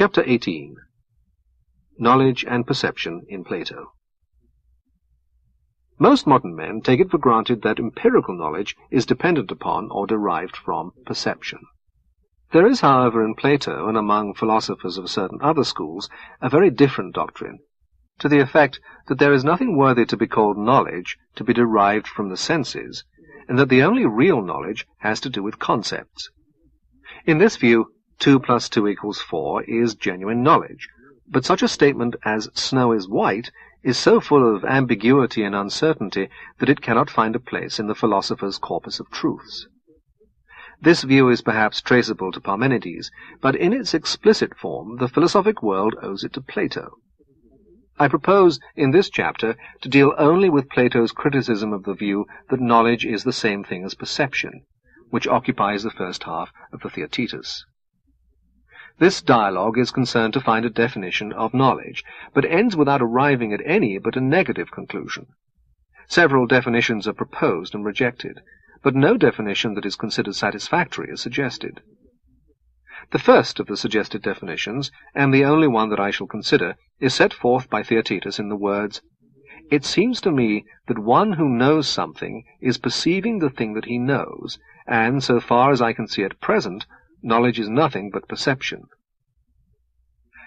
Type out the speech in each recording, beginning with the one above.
Chapter 18 Knowledge and Perception in Plato Most modern men take it for granted that empirical knowledge is dependent upon or derived from perception. There is, however, in Plato and among philosophers of certain other schools a very different doctrine, to the effect that there is nothing worthy to be called knowledge to be derived from the senses, and that the only real knowledge has to do with concepts. In this view, 2 plus 2 equals 4 is genuine knowledge, but such a statement as snow is white is so full of ambiguity and uncertainty that it cannot find a place in the philosopher's corpus of truths. This view is perhaps traceable to Parmenides, but in its explicit form the philosophic world owes it to Plato. I propose in this chapter to deal only with Plato's criticism of the view that knowledge is the same thing as perception, which occupies the first half of the Theaetetus. This dialogue is concerned to find a definition of knowledge, but ends without arriving at any but a negative conclusion. Several definitions are proposed and rejected, but no definition that is considered satisfactory is suggested. The first of the suggested definitions, and the only one that I shall consider, is set forth by Theaetetus in the words, It seems to me that one who knows something is perceiving the thing that he knows, and, so far as I can see at present, knowledge is nothing but perception.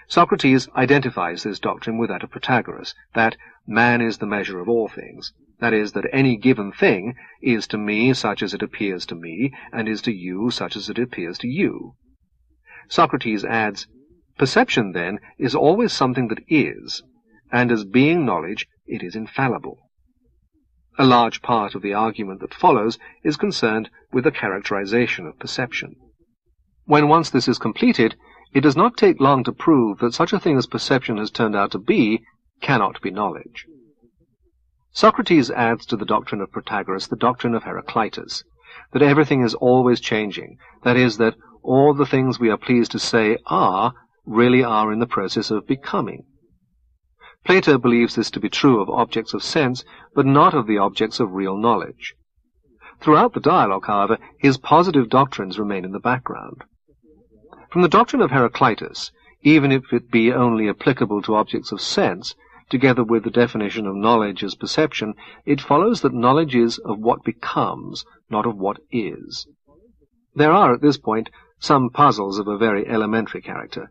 Socrates identifies this doctrine with that of Protagoras, that man is the measure of all things, that is, that any given thing is to me such as it appears to me, and is to you such as it appears to you. Socrates adds, Perception, then, is always something that is, and as being knowledge, it is infallible. A large part of the argument that follows is concerned with the characterization of perception. When once this is completed, it does not take long to prove that such a thing as perception has turned out to be cannot be knowledge. Socrates adds to the doctrine of Protagoras the doctrine of Heraclitus, that everything is always changing, that is, that all the things we are pleased to say are, really are in the process of becoming. Plato believes this to be true of objects of sense, but not of the objects of real knowledge. Throughout the dialogue, however, his positive doctrines remain in the background. From the doctrine of Heraclitus, even if it be only applicable to objects of sense, together with the definition of knowledge as perception, it follows that knowledge is of what becomes, not of what is. There are, at this point, some puzzles of a very elementary character.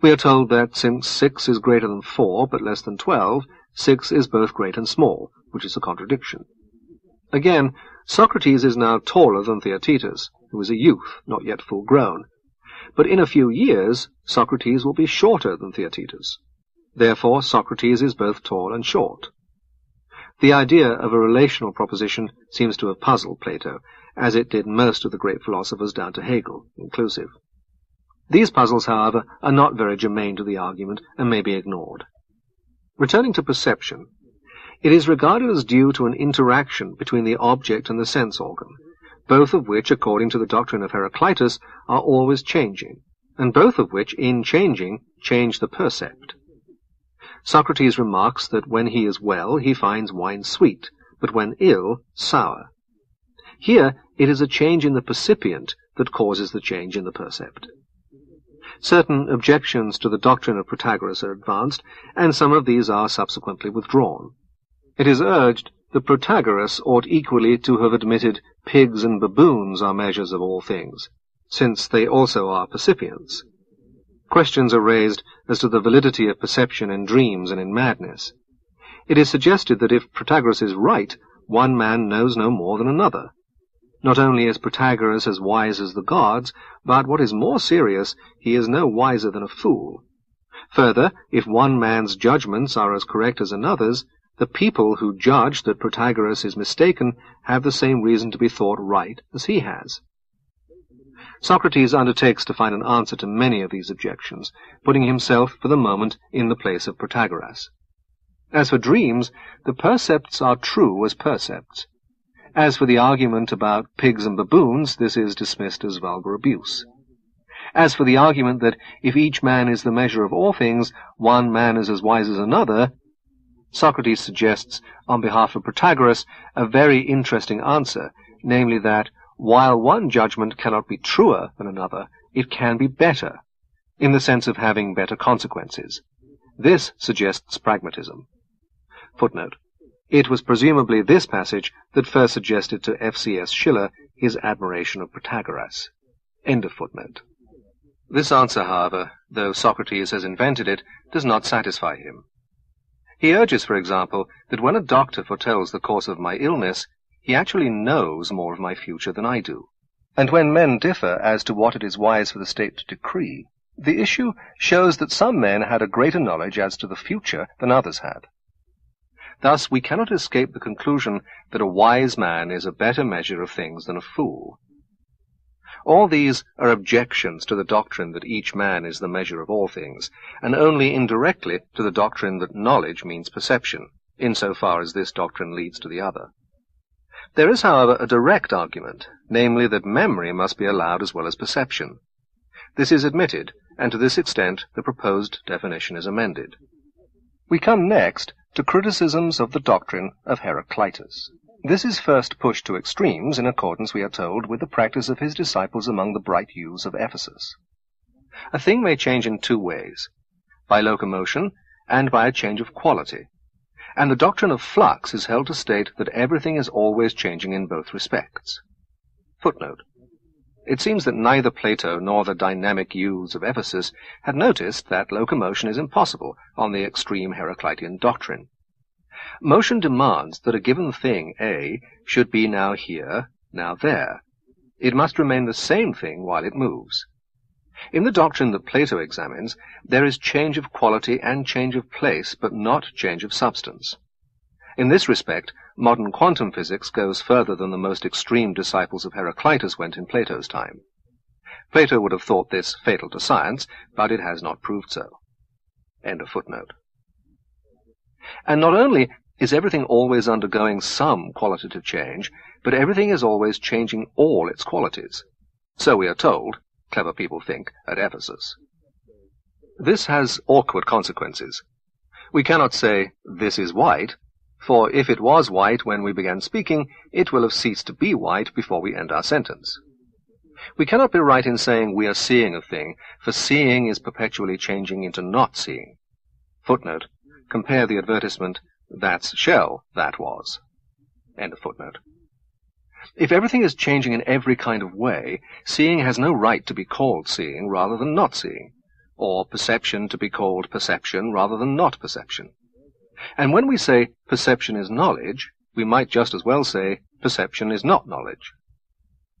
We are told that since 6 is greater than 4, but less than 12, 6 is both great and small, which is a contradiction. Again, Socrates is now taller than Theaetetus, who is a youth, not yet full grown. But in a few years, Socrates will be shorter than Theaetetus. Therefore, Socrates is both tall and short. The idea of a relational proposition seems to have puzzled Plato, as it did most of the great philosophers down to Hegel, inclusive. These puzzles, however, are not very germane to the argument and may be ignored. Returning to perception, it is regarded as due to an interaction between the object and the sense organ, both of which, according to the doctrine of Heraclitus, are always changing, and both of which, in changing, change the percept. Socrates remarks that when he is well, he finds wine sweet, but when ill, sour. Here, it is a change in the percipient that causes the change in the percept. Certain objections to the doctrine of Protagoras are advanced, and some of these are subsequently withdrawn. It is urged the Protagoras ought equally to have admitted pigs and baboons are measures of all things, since they also are percipients. Questions are raised as to the validity of perception in dreams and in madness. It is suggested that if Protagoras is right, one man knows no more than another. Not only is Protagoras as wise as the gods, but what is more serious, he is no wiser than a fool. Further, if one man's judgments are as correct as another's, the people who judge that Protagoras is mistaken have the same reason to be thought right as he has. Socrates undertakes to find an answer to many of these objections, putting himself for the moment in the place of Protagoras. As for dreams, the percepts are true as percepts. As for the argument about pigs and baboons, this is dismissed as vulgar abuse. As for the argument that if each man is the measure of all things, one man is as wise as another, Socrates suggests, on behalf of Protagoras, a very interesting answer, namely that, while one judgment cannot be truer than another, it can be better, in the sense of having better consequences. This suggests pragmatism. [Footnote: It was presumably this passage that first suggested to F.C.S. Schiller his admiration of Protagoras.] This answer, however, though Socrates has invented it, does not satisfy him. He urges, for example, that when a doctor foretells the course of my illness, he actually knows more of my future than I do. And when men differ as to what it is wise for the state to decree, the issue shows that some men had a greater knowledge as to the future than others had. Thus we cannot escape the conclusion that a wise man is a better measure of things than a fool, all these are objections to the doctrine that each man is the measure of all things, and only indirectly to the doctrine that knowledge means perception, in so far as this doctrine leads to the other. There is, however, a direct argument, namely that memory must be allowed as well as perception. This is admitted, and to this extent the proposed definition is amended. We come next to criticisms of the doctrine of Heraclitus. This is first pushed to extremes in accordance, we are told, with the practice of his disciples among the bright youths of Ephesus. A thing may change in two ways, by locomotion and by a change of quality. And the doctrine of flux is held to state that everything is always changing in both respects. Footnote. It seems that neither Plato nor the dynamic youths of Ephesus had noticed that locomotion is impossible on the extreme Heraclitean doctrine. Motion demands that a given thing, A, should be now here, now there. It must remain the same thing while it moves. In the doctrine that Plato examines, there is change of quality and change of place, but not change of substance. In this respect, modern quantum physics goes further than the most extreme disciples of Heraclitus went in Plato's time. Plato would have thought this fatal to science, but it has not proved so. End of footnote. And not only is everything always undergoing some qualitative change, but everything is always changing all its qualities. So we are told, clever people think, at Ephesus. This has awkward consequences. We cannot say, this is white, for if it was white when we began speaking, it will have ceased to be white before we end our sentence. We cannot be right in saying we are seeing a thing, for seeing is perpetually changing into not seeing. Footnote, Compare the advertisement, that's Shell, that was. End of footnote. If everything is changing in every kind of way, seeing has no right to be called seeing rather than not seeing, or perception to be called perception rather than not perception. And when we say perception is knowledge, we might just as well say perception is not knowledge.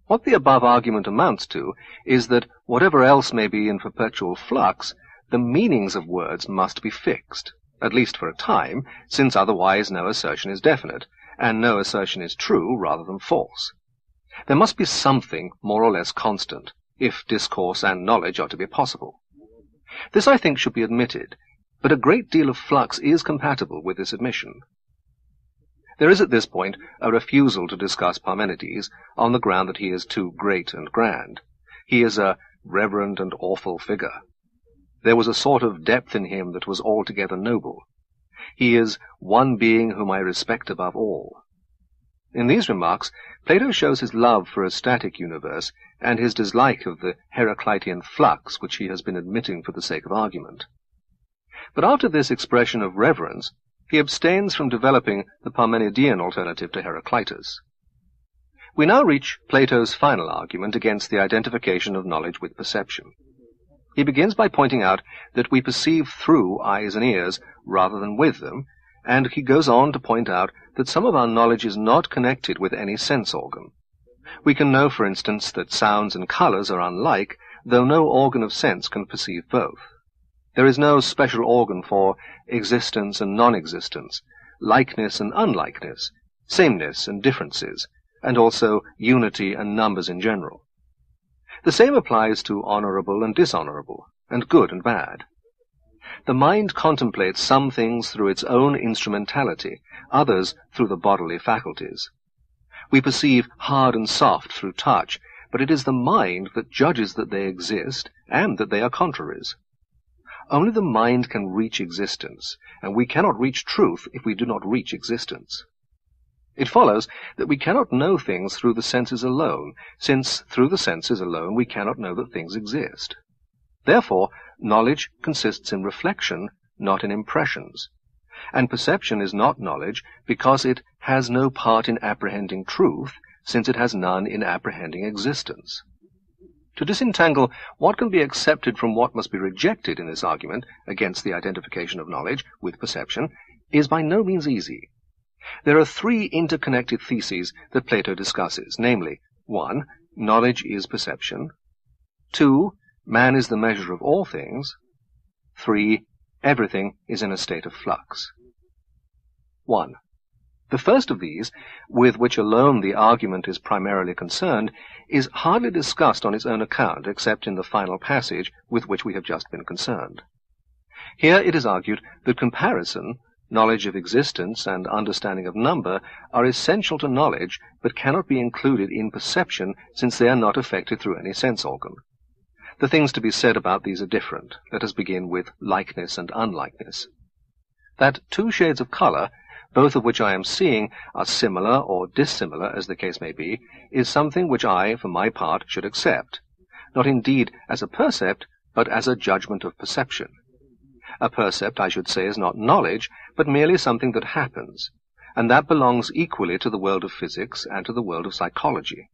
What the above argument amounts to is that whatever else may be in perpetual flux, the meanings of words must be fixed, at least for a time, since otherwise no assertion is definite, and no assertion is true rather than false. There must be something more or less constant, if discourse and knowledge are to be possible. This, I think, should be admitted, but a great deal of flux is compatible with this admission. There is at this point a refusal to discuss Parmenides on the ground that he is too great and grand. He is a reverend and awful figure there was a sort of depth in him that was altogether noble. He is one being whom I respect above all. In these remarks, Plato shows his love for a static universe and his dislike of the Heraclitean flux which he has been admitting for the sake of argument. But after this expression of reverence, he abstains from developing the Parmenidean alternative to Heraclitus. We now reach Plato's final argument against the identification of knowledge with perception. He begins by pointing out that we perceive through eyes and ears rather than with them, and he goes on to point out that some of our knowledge is not connected with any sense organ. We can know, for instance, that sounds and colors are unlike, though no organ of sense can perceive both. There is no special organ for existence and non-existence, likeness and unlikeness, sameness and differences, and also unity and numbers in general. The same applies to honorable and dishonorable, and good and bad. The mind contemplates some things through its own instrumentality, others through the bodily faculties. We perceive hard and soft through touch, but it is the mind that judges that they exist and that they are contraries. Only the mind can reach existence, and we cannot reach truth if we do not reach existence. It follows that we cannot know things through the senses alone, since through the senses alone we cannot know that things exist. Therefore, knowledge consists in reflection, not in impressions. And perception is not knowledge because it has no part in apprehending truth, since it has none in apprehending existence. To disentangle what can be accepted from what must be rejected in this argument against the identification of knowledge with perception is by no means easy. There are three interconnected theses that Plato discusses, namely, (1) knowledge is perception, (2) man is the measure of all things, (3) everything is in a state of flux. 1. The first of these, with which alone the argument is primarily concerned, is hardly discussed on its own account except in the final passage with which we have just been concerned. Here it is argued that comparison Knowledge of existence and understanding of number are essential to knowledge, but cannot be included in perception since they are not affected through any sense organ. The things to be said about these are different. Let us begin with likeness and unlikeness. That two shades of color, both of which I am seeing, are similar or dissimilar, as the case may be, is something which I, for my part, should accept, not indeed as a percept, but as a judgment of perception. A percept, I should say, is not knowledge, but merely something that happens, and that belongs equally to the world of physics and to the world of psychology.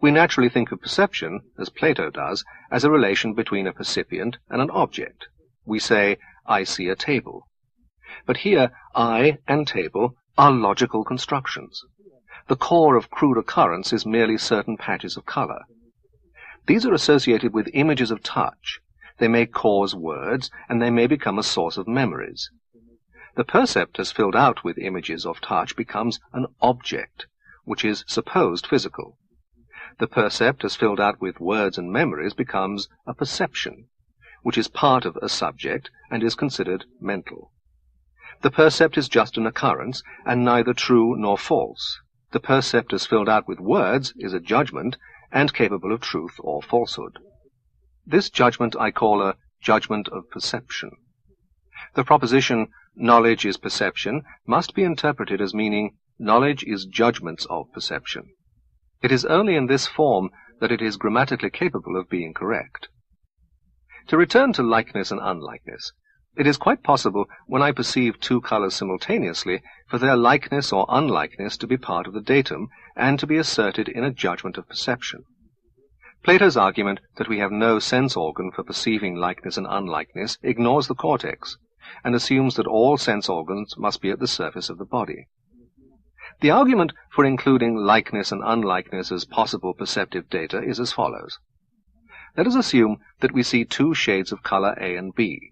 We naturally think of perception, as Plato does, as a relation between a percipient and an object. We say, I see a table. But here, I and table are logical constructions. The core of crude occurrence is merely certain patches of color. These are associated with images of touch, they may cause words, and they may become a source of memories. The perceptus filled out with images of touch becomes an object, which is supposed physical. The perceptus filled out with words and memories becomes a perception, which is part of a subject and is considered mental. The percept is just an occurrence, and neither true nor false. The percept as filled out with words is a judgment, and capable of truth or falsehood. This judgment I call a judgment of perception. The proposition, knowledge is perception, must be interpreted as meaning, knowledge is judgments of perception. It is only in this form that it is grammatically capable of being correct. To return to likeness and unlikeness, it is quite possible when I perceive two colors simultaneously for their likeness or unlikeness to be part of the datum and to be asserted in a judgment of perception. Plato's argument that we have no sense organ for perceiving likeness and unlikeness ignores the cortex, and assumes that all sense organs must be at the surface of the body. The argument for including likeness and unlikeness as possible perceptive data is as follows. Let us assume that we see two shades of color A and B,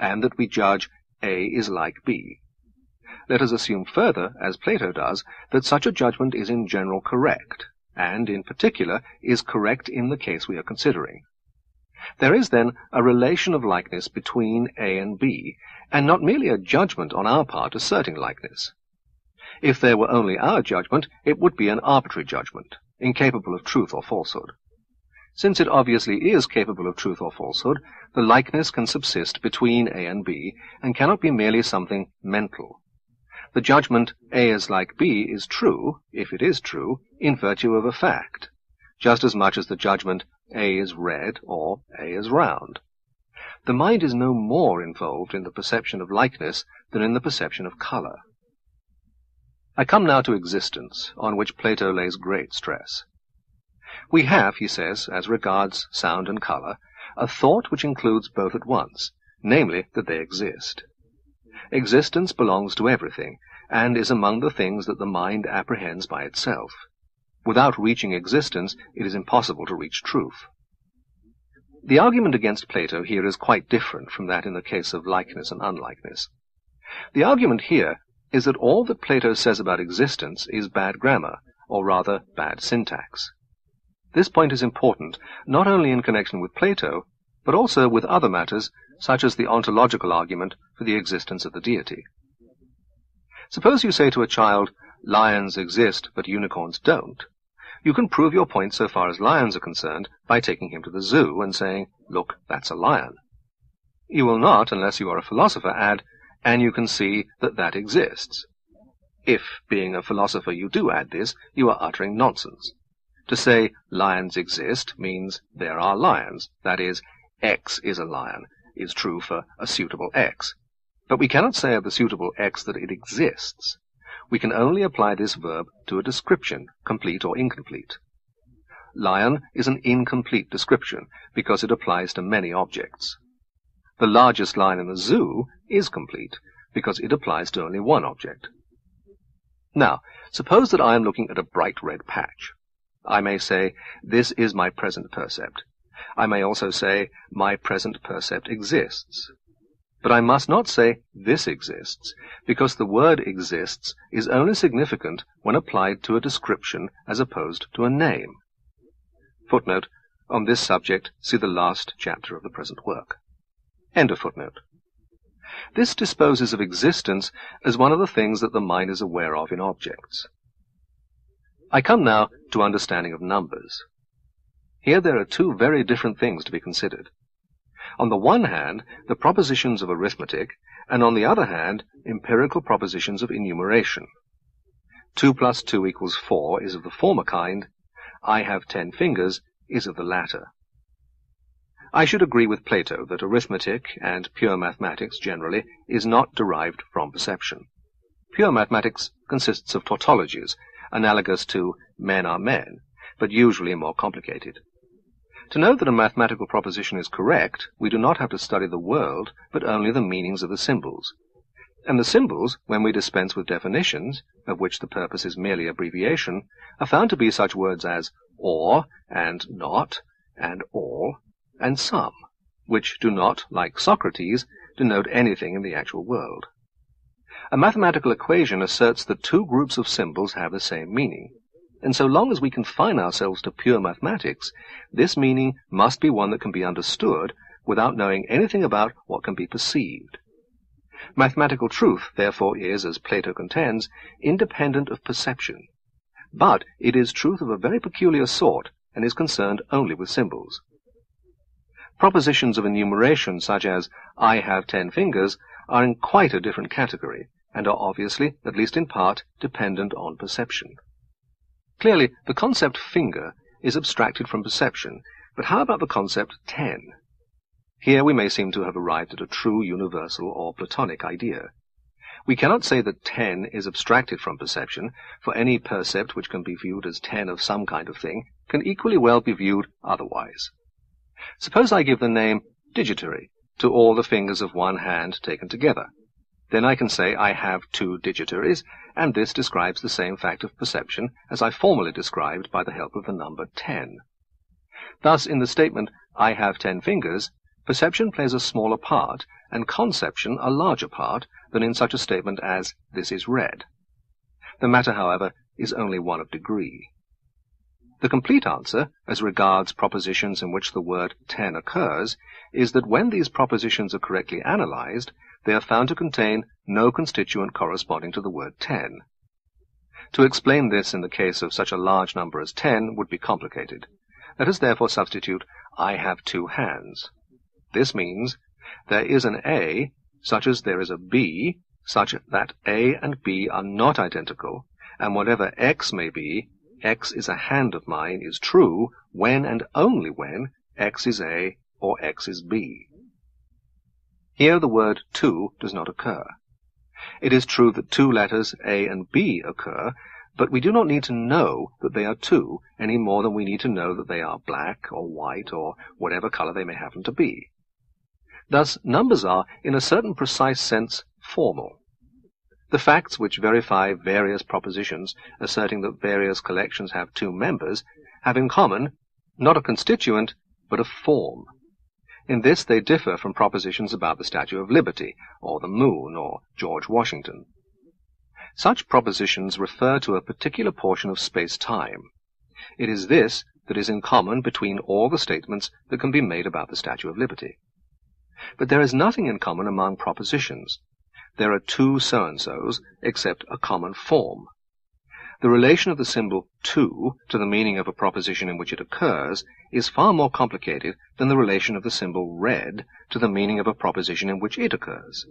and that we judge A is like B. Let us assume further, as Plato does, that such a judgment is in general correct, and in particular is correct in the case we are considering. There is then a relation of likeness between A and B, and not merely a judgment on our part asserting likeness. If there were only our judgment, it would be an arbitrary judgment, incapable of truth or falsehood. Since it obviously is capable of truth or falsehood, the likeness can subsist between A and B, and cannot be merely something mental, the judgment A is like B is true, if it is true, in virtue of a fact, just as much as the judgment A is red or A is round. The mind is no more involved in the perception of likeness than in the perception of color. I come now to existence, on which Plato lays great stress. We have, he says, as regards sound and color, a thought which includes both at once, namely that they exist. Existence belongs to everything, and is among the things that the mind apprehends by itself. Without reaching existence, it is impossible to reach truth. The argument against Plato here is quite different from that in the case of likeness and unlikeness. The argument here is that all that Plato says about existence is bad grammar, or rather bad syntax. This point is important, not only in connection with Plato, but also with other matters such as the ontological argument for the existence of the deity. Suppose you say to a child, lions exist, but unicorns don't. You can prove your point so far as lions are concerned by taking him to the zoo and saying, look, that's a lion. You will not, unless you are a philosopher, add, and you can see that that exists. If, being a philosopher, you do add this, you are uttering nonsense. To say lions exist means there are lions, that is, X is a lion, is true for a suitable x. But we cannot say of the suitable x that it exists. We can only apply this verb to a description, complete or incomplete. Lion is an incomplete description because it applies to many objects. The largest lion in the zoo is complete because it applies to only one object. Now, suppose that I am looking at a bright red patch. I may say, this is my present percept. I may also say, my present percept exists. But I must not say, this exists, because the word exists is only significant when applied to a description as opposed to a name. Footnote. On this subject, see the last chapter of the present work. End of footnote. This disposes of existence as one of the things that the mind is aware of in objects. I come now to understanding of numbers. Here there are two very different things to be considered. On the one hand, the propositions of arithmetic, and on the other hand, empirical propositions of enumeration. 2 plus 2 equals 4 is of the former kind, I have 10 fingers is of the latter. I should agree with Plato that arithmetic and pure mathematics generally is not derived from perception. Pure mathematics consists of tautologies, analogous to men are men, but usually more complicated. To know that a mathematical proposition is correct, we do not have to study the world, but only the meanings of the symbols. And the symbols, when we dispense with definitions, of which the purpose is merely abbreviation, are found to be such words as or, and not, and all, and some, which do not, like Socrates, denote anything in the actual world. A mathematical equation asserts that two groups of symbols have the same meaning. And so long as we confine ourselves to pure mathematics, this meaning must be one that can be understood without knowing anything about what can be perceived. Mathematical truth, therefore, is, as Plato contends, independent of perception. But it is truth of a very peculiar sort and is concerned only with symbols. Propositions of enumeration, such as, I have ten fingers, are in quite a different category, and are obviously, at least in part, dependent on perception. Clearly, the concept finger is abstracted from perception, but how about the concept ten? Here we may seem to have arrived at a true universal or Platonic idea. We cannot say that ten is abstracted from perception, for any percept which can be viewed as ten of some kind of thing can equally well be viewed otherwise. Suppose I give the name digitary to all the fingers of one hand taken together then I can say I have two digitaries, and this describes the same fact of perception as I formerly described by the help of the number 10. Thus, in the statement, I have 10 fingers, perception plays a smaller part, and conception a larger part, than in such a statement as, this is red. The matter, however, is only one of degree. The complete answer, as regards propositions in which the word ten occurs, is that when these propositions are correctly analyzed, they are found to contain no constituent corresponding to the word ten. To explain this in the case of such a large number as ten would be complicated. Let us therefore substitute, I have two hands. This means, there is an A, such as there is a B, such that A and B are not identical, and whatever X may be, x is a hand of mine is true when and only when x is a or x is b. Here the word to does not occur. It is true that two letters a and b occur, but we do not need to know that they are two any more than we need to know that they are black or white or whatever color they may happen to be. Thus numbers are, in a certain precise sense, formal. The facts which verify various propositions asserting that various collections have two members have in common, not a constituent, but a form. In this they differ from propositions about the Statue of Liberty, or the Moon, or George Washington. Such propositions refer to a particular portion of space-time. It is this that is in common between all the statements that can be made about the Statue of Liberty. But there is nothing in common among propositions there are two so-and-sos, except a common form. The relation of the symbol to to the meaning of a proposition in which it occurs is far more complicated than the relation of the symbol red to the meaning of a proposition in which it occurs.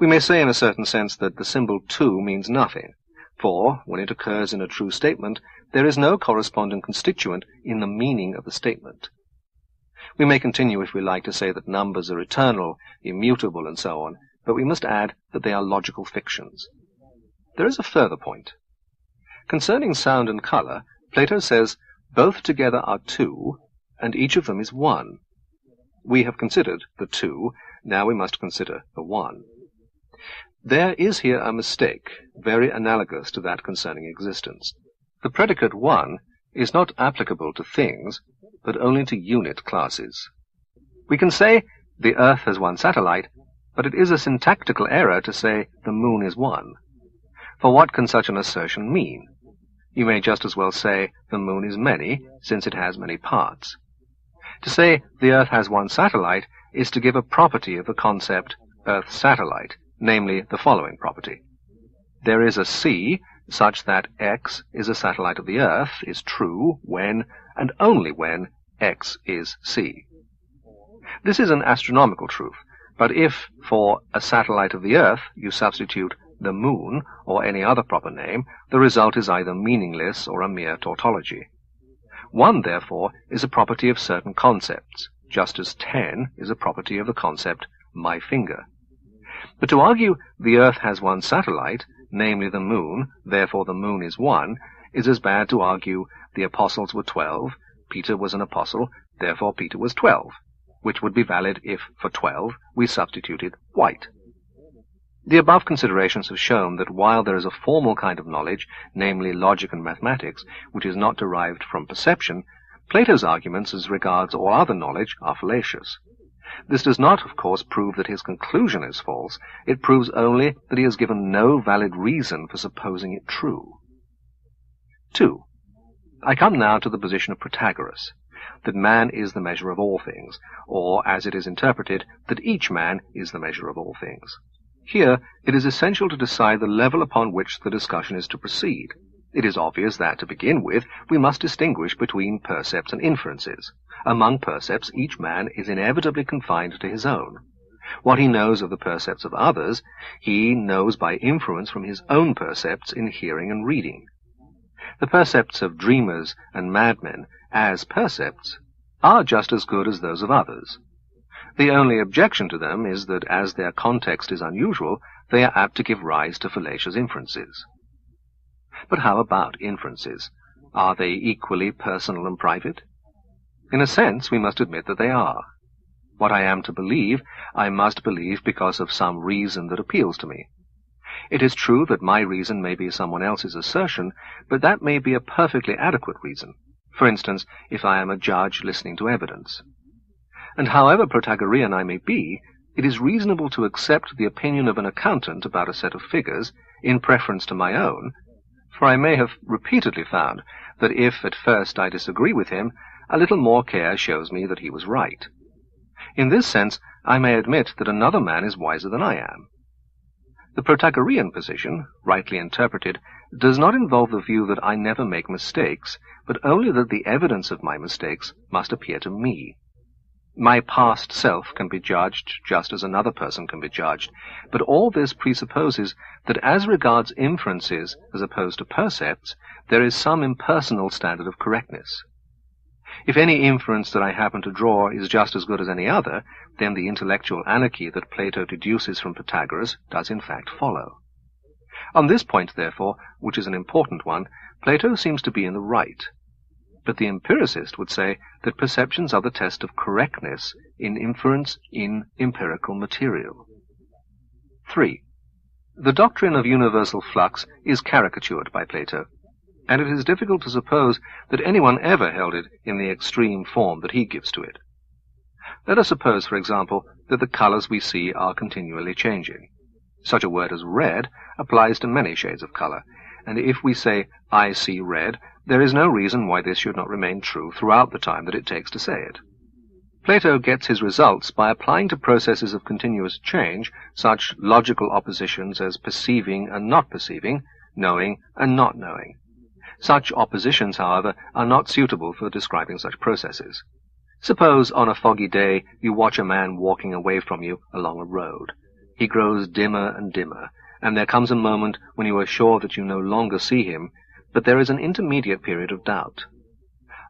We may say in a certain sense that the symbol to means nothing, for when it occurs in a true statement, there is no corresponding constituent in the meaning of the statement. We may continue, if we like, to say that numbers are eternal, immutable, and so on, but we must add that they are logical fictions. There is a further point. Concerning sound and color, Plato says, both together are two, and each of them is one. We have considered the two, now we must consider the one. There is here a mistake, very analogous to that concerning existence. The predicate one is not applicable to things, but only to unit classes. We can say, the earth has one satellite, but it is a syntactical error to say the moon is one. For what can such an assertion mean? You may just as well say the moon is many, since it has many parts. To say the earth has one satellite is to give a property of the concept earth-satellite, namely the following property. There is a sea such that X is a satellite of the Earth is true when and only when X is C. This is an astronomical truth, but if for a satellite of the Earth you substitute the moon or any other proper name, the result is either meaningless or a mere tautology. One, therefore, is a property of certain concepts, just as tan is a property of the concept my finger. But to argue the Earth has one satellite, namely the moon, therefore the moon is one, is as bad to argue the apostles were twelve, Peter was an apostle, therefore Peter was twelve which would be valid if, for 12, we substituted white. The above considerations have shown that while there is a formal kind of knowledge, namely logic and mathematics, which is not derived from perception, Plato's arguments as regards all other knowledge are fallacious. This does not, of course, prove that his conclusion is false. It proves only that he has given no valid reason for supposing it true. 2. I come now to the position of Protagoras that man is the measure of all things, or, as it is interpreted, that each man is the measure of all things. Here, it is essential to decide the level upon which the discussion is to proceed. It is obvious that, to begin with, we must distinguish between percepts and inferences. Among percepts, each man is inevitably confined to his own. What he knows of the percepts of others, he knows by inference from his own percepts in hearing and reading. The percepts of dreamers and madmen as percepts are just as good as those of others. The only objection to them is that as their context is unusual, they are apt to give rise to fallacious inferences. But how about inferences? Are they equally personal and private? In a sense, we must admit that they are. What I am to believe, I must believe because of some reason that appeals to me. It is true that my reason may be someone else's assertion, but that may be a perfectly adequate reason for instance, if I am a judge listening to evidence. And however Protagorean I may be, it is reasonable to accept the opinion of an accountant about a set of figures in preference to my own, for I may have repeatedly found that if at first I disagree with him, a little more care shows me that he was right. In this sense, I may admit that another man is wiser than I am. The Protagorean position, rightly interpreted, does not involve the view that I never make mistakes, but only that the evidence of my mistakes must appear to me. My past self can be judged just as another person can be judged, but all this presupposes that as regards inferences as opposed to percepts, there is some impersonal standard of correctness. If any inference that I happen to draw is just as good as any other, then the intellectual anarchy that Plato deduces from Pythagoras does in fact follow. On this point, therefore, which is an important one, Plato seems to be in the right. But the empiricist would say that perceptions are the test of correctness in inference in empirical material. 3. The doctrine of universal flux is caricatured by Plato and it is difficult to suppose that anyone ever held it in the extreme form that he gives to it. Let us suppose, for example, that the colors we see are continually changing. Such a word as red applies to many shades of color, and if we say, I see red, there is no reason why this should not remain true throughout the time that it takes to say it. Plato gets his results by applying to processes of continuous change such logical oppositions as perceiving and not perceiving, knowing and not knowing. Such oppositions, however, are not suitable for describing such processes. Suppose on a foggy day you watch a man walking away from you along a road. He grows dimmer and dimmer, and there comes a moment when you are sure that you no longer see him, but there is an intermediate period of doubt.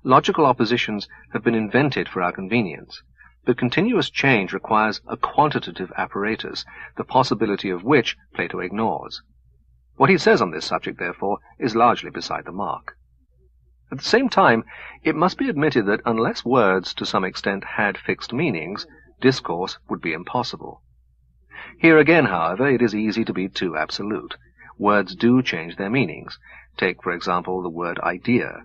Logical oppositions have been invented for our convenience, but continuous change requires a quantitative apparatus, the possibility of which Plato ignores. What he says on this subject, therefore, is largely beside the mark. At the same time, it must be admitted that unless words to some extent had fixed meanings, discourse would be impossible. Here again, however, it is easy to be too absolute. Words do change their meanings. Take, for example, the word idea.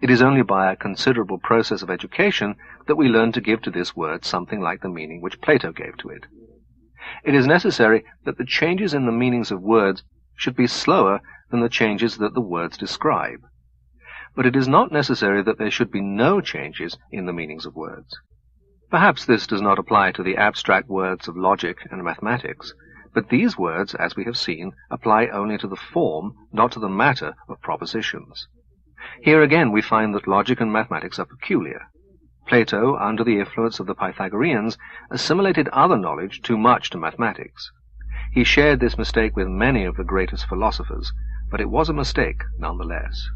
It is only by a considerable process of education that we learn to give to this word something like the meaning which Plato gave to it. It is necessary that the changes in the meanings of words should be slower than the changes that the words describe. But it is not necessary that there should be no changes in the meanings of words. Perhaps this does not apply to the abstract words of logic and mathematics, but these words, as we have seen, apply only to the form, not to the matter, of propositions. Here again we find that logic and mathematics are peculiar. Plato, under the influence of the Pythagoreans, assimilated other knowledge too much to mathematics. He shared this mistake with many of the greatest philosophers, but it was a mistake nonetheless.